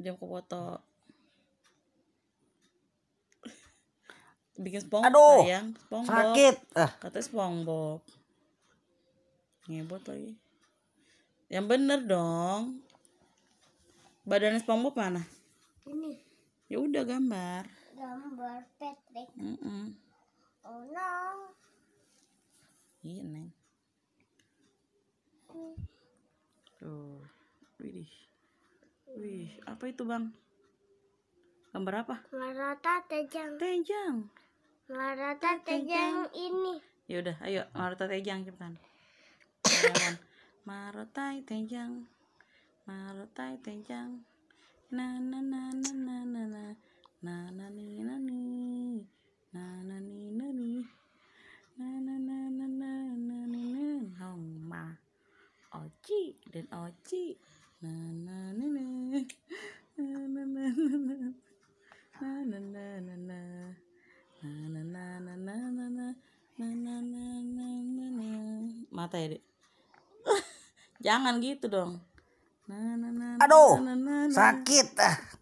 jam aku bikin spong, Aduh, sayang spong, sakit ah. spong bob ngebot lagi yang bener dong badannya SpongeBob mana ini ya udah gambar gambar Patrick mm -mm. oh no iya neng tuh widih Wih, apa itu bang? Gambar apa? Marata Tejang. Tejang. Marata Tejang, ini. Ya udah, ayo Marata Tejang cepetan. Marata Tejang. Marata Tejang. Na na na na na na na na na ni na ni na na ni na ni na na na na na na ni na hong ma na dan na na mata ya dek jangan gitu dong nah, aduh sakit ah